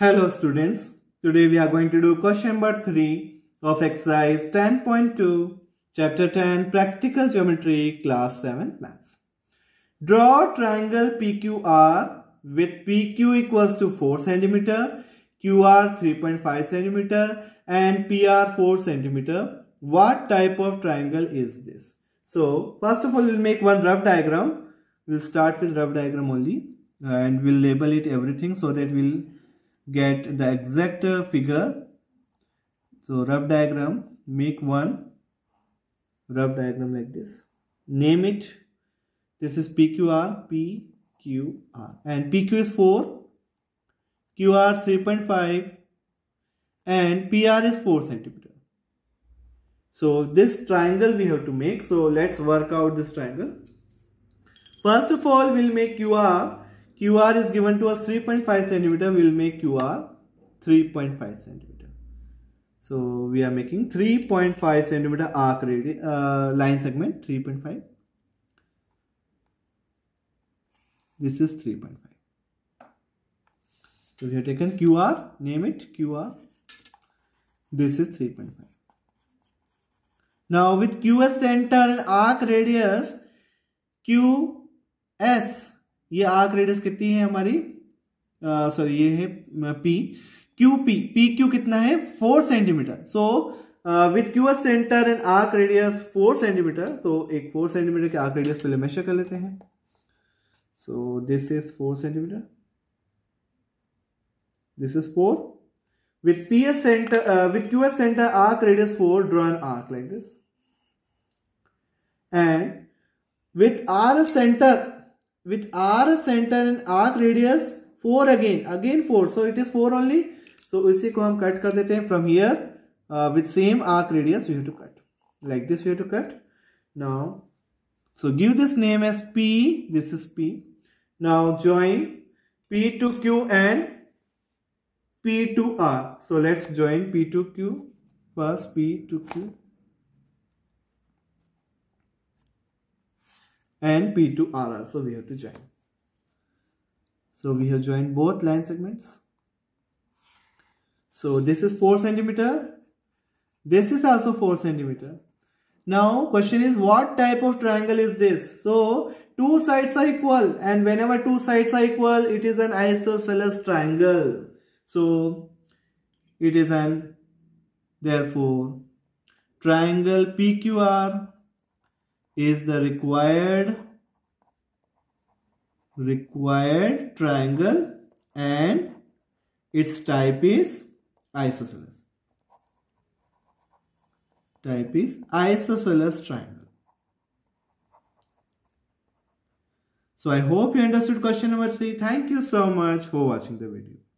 Hello students, today we are going to do question number 3 of exercise 10.2, chapter 10, practical geometry, class 7 maths. Draw triangle PQR with PQ equals to 4 cm, QR 3.5 cm and PR 4 cm. What type of triangle is this? So first of all we'll make one rough diagram. We'll start with rough diagram only and we'll label it everything so that we'll get the exact uh, figure so rough diagram make one rough diagram like this name it this is pqr pqr and pq is 4 qr 3.5 and pr is 4 centimeter so this triangle we have to make so let's work out this triangle first of all we'll make qr QR is given to us 3.5 centimeter. We will make QR 3.5 centimeter. So we are making 3.5 centimeter arc radius uh, line segment 3.5. This is 3.5. So we have taken QR, name it QR. This is 3.5. Now with QS center and arc radius, QS ये arc radius कितनी है हमारी sorry ये है P Q P P Q कितना है four centimetre so with Q S centre and arc radius four centimetre तो एक फोर सेंटीमीटर के आर्क रेडियस पहले मेजर कर लेते हैं so this is four centimetre this is four with P S centre with Q S centre arc radius four drawn arc like this and with R centre with r center and arc radius four again again four so it is four only so इसी को हम cut कर देते हैं from here with same arc radius you have to cut like this you have to cut now so give this name as P this is P now join P two Q and P two R so let's join P two Q plus P two Q and P2R also we have to join. So we have joined both line segments. So this is 4 centimeter. This is also 4 centimeter. Now question is what type of triangle is this? So two sides are equal and whenever two sides are equal it is an isosceles triangle. So it is an therefore triangle PQR is the required required triangle and its type is isosceles. Type is isosceles triangle. So I hope you understood question number 3. Thank you so much for watching the video.